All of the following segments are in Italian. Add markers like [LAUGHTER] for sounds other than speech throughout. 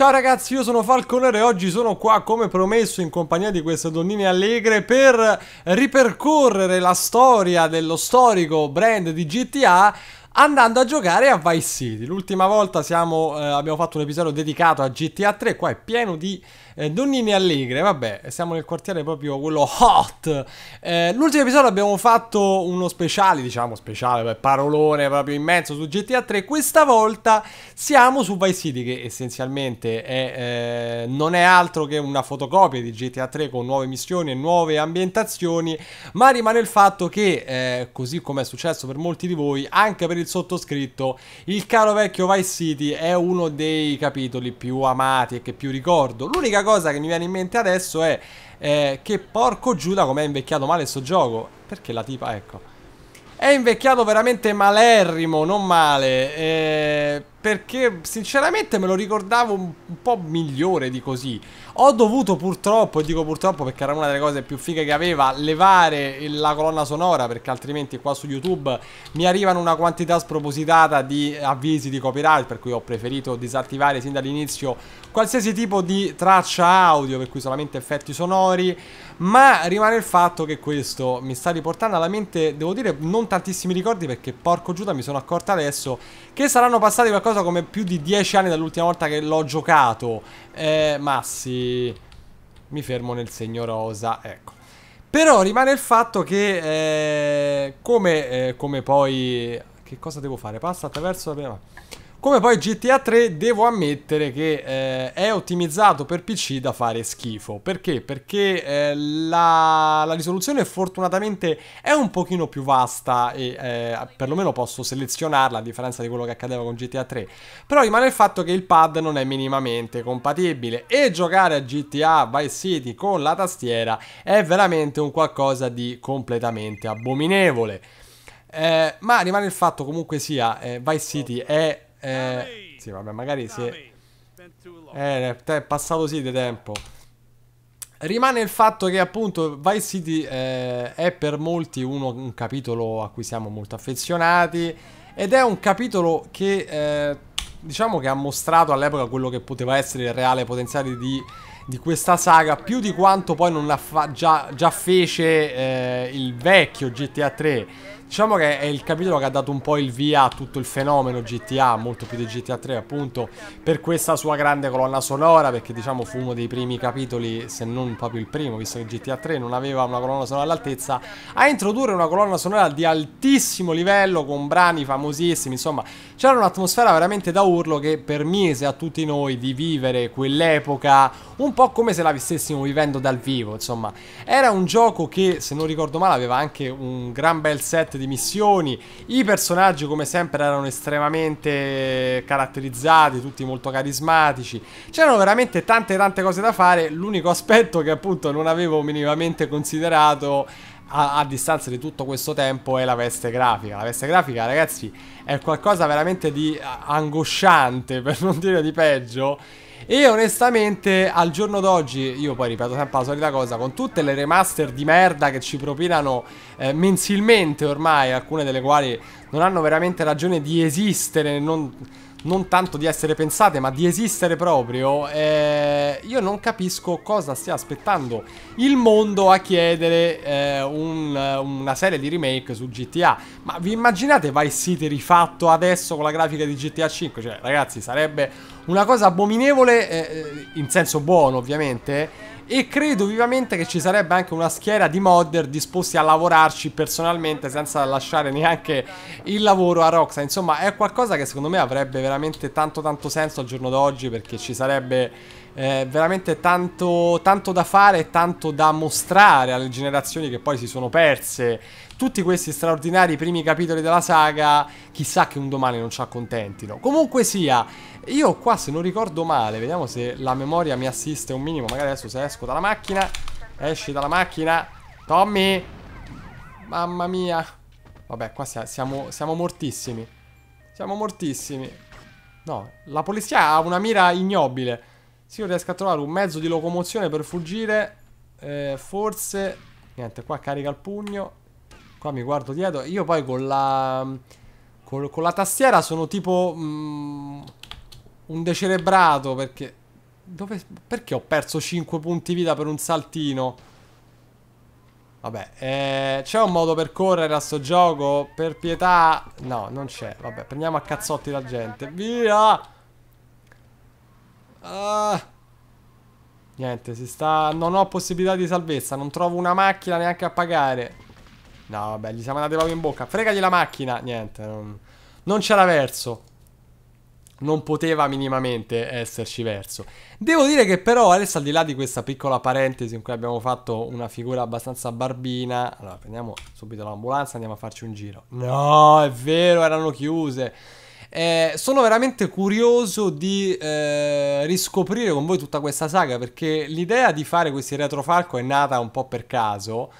Ciao ragazzi, io sono Falconer e oggi sono qua come promesso in compagnia di queste donnine allegre per ripercorrere la storia dello storico brand di GTA andando a giocare a Vice City. L'ultima volta siamo, eh, abbiamo fatto un episodio dedicato a GTA 3, qua è pieno di eh, donnine allegre, vabbè, siamo nel quartiere proprio quello hot. Eh, l'ultimo episodio abbiamo fatto uno speciale, diciamo speciale, parolone proprio immenso su GTA 3, questa volta siamo su Vice City che essenzialmente è, eh, non è altro che una fotocopia di GTA 3 con nuove missioni e nuove ambientazioni, ma rimane il fatto che, eh, così come è successo per molti di voi, anche per il sottoscritto, il caro vecchio Vice City è uno dei capitoli più amati e che più ricordo. L'unica cosa che mi viene in mente adesso è eh, che porco Giuda com'è invecchiato male sto gioco. Perché la tipa, ecco. È invecchiato veramente malerrimo, non male. Eh perché sinceramente me lo ricordavo un, po' migliore di così. Ho dovuto purtroppo, e dico purtroppo perché era una delle cose più fighe che aveva, levare la colonna sonora perché altrimenti qua su YouTube mi arrivano una quantità spropositata di avvisi di copyright per cui ho preferito disattivare sin dall'inizio qualsiasi tipo di traccia audio per cui solamente effetti sonori, ma rimane il fatto che questo mi sta riportando alla mente, devo dire, non tantissimi ricordi perché porco giuda mi sono accorto adesso che saranno passati qualcosa qualcosa come più di 10 anni dall'ultima volta che l'ho giocato. Eh, ma sì, mi fermo nel segno rosa, ecco. Però rimane il fatto che, eh, come, eh, come poi... Che cosa devo fare? Passa attraverso la prima... Come poi GTA 3 devo ammettere che eh, è ottimizzato per PC da fare schifo. Perché? Perché eh, la, la, risoluzione fortunatamente è un pochino più vasta e eh, perlomeno posso selezionarla a differenza di quello che accadeva con GTA 3. Però rimane il fatto che il pad non è minimamente compatibile e giocare a GTA Vice City con la tastiera è veramente un qualcosa di completamente abominevole. Eh, ma rimane il fatto comunque sia, eh, Vice City è eh, sì, vabbè, magari se... Eh, è passato sì di tempo. Rimane il fatto che appunto Vice City eh, è per molti uno, un capitolo a cui siamo molto affezionati ed è un capitolo che eh, diciamo che ha mostrato all'epoca quello che poteva essere il reale potenziale di, di questa saga più di quanto poi non la già, già, fece eh, il vecchio GTA 3 Diciamo che è il capitolo che ha dato un po' il via a tutto il fenomeno GTA, molto più di GTA 3 appunto, per questa sua grande colonna sonora, perché diciamo fu uno dei primi capitoli, se non proprio il primo, visto che GTA 3 non aveva una colonna sonora all'altezza, a introdurre una colonna sonora di altissimo livello, con brani famosissimi, insomma, c'era un'atmosfera veramente da urlo che permise a tutti noi di vivere quell'epoca un po' come se la stessimo vivendo dal vivo, insomma. Era un gioco che, se non ricordo male, aveva anche un gran bel set di missioni. I personaggi, come sempre, erano estremamente caratterizzati, tutti molto carismatici. C'erano veramente tante tante cose da fare. L'unico aspetto che appunto non avevo minimamente considerato a, a, distanza di tutto questo tempo è la veste grafica. La veste grafica, ragazzi, è qualcosa veramente di angosciante, [LAUGHS] per non dire di peggio. E onestamente, al giorno d'oggi, io poi ripeto sempre la solita cosa, con tutte le remaster di merda che ci propinano eh, mensilmente ormai, alcune delle quali non hanno veramente ragione di esistere, non non tanto di essere pensate, ma di esistere proprio, eh, io non capisco cosa stia aspettando il mondo a chiedere eh, un, una serie di remake su GTA. Ma vi immaginate Vice City rifatto adesso con la grafica di GTA 5? Cioè, ragazzi, sarebbe una cosa abominevole, eh, eh in senso buono ovviamente e credo vivamente che ci sarebbe anche una schiera di modder disposti a lavorarci personalmente senza lasciare neanche il lavoro a Roxa. Insomma, è qualcosa che secondo me avrebbe veramente tanto tanto senso al giorno d'oggi perché ci sarebbe eh, veramente tanto, tanto da fare e tanto da mostrare alle generazioni che poi si sono perse. Tutti questi straordinari primi capitoli della saga, chissà che un domani non ci accontentino. Comunque sia, io qua se non ricordo male, vediamo se la memoria mi assiste un minimo, magari adesso se esco dalla macchina, esci dalla macchina, Tommy, mamma mia, vabbè qua siamo, siamo mortissimi, siamo mortissimi. No, la polizia ha una mira ignobile. Se io riesco a trovare un mezzo di locomozione per fuggire, eh, forse... Niente, qua carica il pugno. Qua mi guardo dietro. Io poi con la... Con, con la tastiera sono tipo... Mm, un decerebrato, perché... Dove, perché ho perso 5 punti vita per un saltino? Vabbè, eh, c'è un modo per correre a sto gioco? Per pietà... No, non c'è. Vabbè, prendiamo a cazzotti la gente. Via! Ah. Niente, si sta... Non ho possibilità di salvezza. Non trovo una macchina neanche a pagare. No, vabbè, gli siamo andati proprio in bocca. Fregagli la macchina. Niente, non, non c'era verso. Non poteva minimamente esserci verso. Devo dire che però, adesso al di là di questa piccola parentesi in cui abbiamo fatto una figura abbastanza barbina... Allora, prendiamo subito l'ambulanza e andiamo a farci un giro. No, è vero, erano chiuse. Eh, sono veramente curioso di eh, riscoprire con voi tutta questa saga perché l'idea di fare questi retrofalco è nata un po' per caso.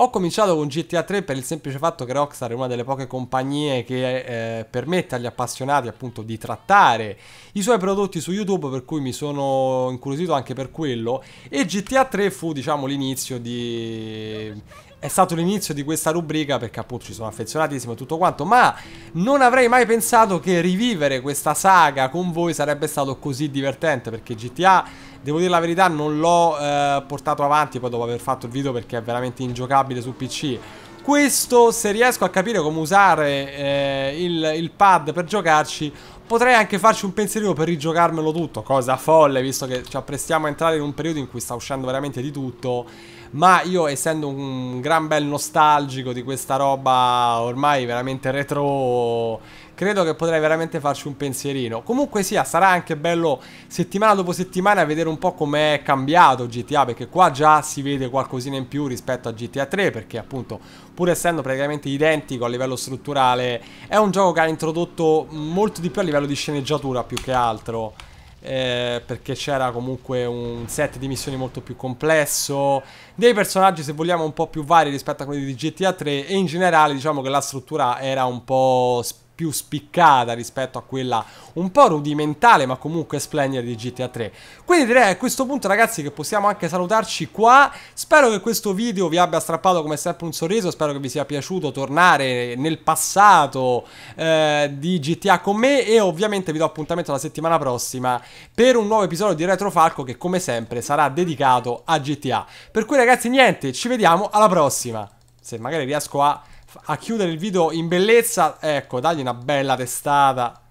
Ho cominciato con GTA 3 per il semplice fatto che Rockstar è una delle poche compagnie che eh, permette agli appassionati appunto di trattare i suoi prodotti su YouTube, per cui mi sono incuriosito anche per quello. E GTA 3 fu diciamo l'inizio di è stato l'inizio di questa rubrica perché appunto ci sono affezionatissimo e tutto quanto, ma non avrei mai pensato che rivivere questa saga con voi sarebbe stato così divertente perché GTA, devo dire la verità, non l'ho eh, portato avanti poi dopo aver fatto il video perché è veramente ingiocabile su PC. Questo, se riesco a capire come usare eh, il, il pad per giocarci, potrei anche farci un pensierino per rigiocarmelo tutto, cosa folle visto che ci cioè, apprestiamo a entrare in un periodo in cui sta uscendo veramente di tutto ma io essendo un gran bel nostalgico di questa roba ormai veramente retro, credo che potrei veramente farci un pensierino. Comunque sia, sarà anche bello settimana dopo settimana vedere un po' com'è cambiato GTA, perché qua già si vede qualcosina in più rispetto a GTA 3, perché appunto, pur essendo praticamente identico a livello strutturale, è un gioco che ha introdotto molto di più a livello di sceneggiatura più che altro eh, perché c'era comunque un set di missioni molto più complesso, dei personaggi se vogliamo un po' più vari rispetto a quelli di GTA 3 e in generale diciamo che la struttura era un po' più spiccata rispetto a quella un po' rudimentale ma comunque splendida di GTA 3. Quindi direi a questo punto ragazzi che possiamo anche salutarci qua, spero che questo video vi abbia strappato come sempre un sorriso, spero che vi sia piaciuto tornare nel passato eh, di GTA con me e ovviamente vi do appuntamento la settimana prossima per un nuovo episodio di Retro Falco che come sempre sarà dedicato a GTA. Per cui ragazzi niente, ci vediamo alla prossima, se magari riesco a a chiudere il video in bellezza. Ecco, dagli una bella testata.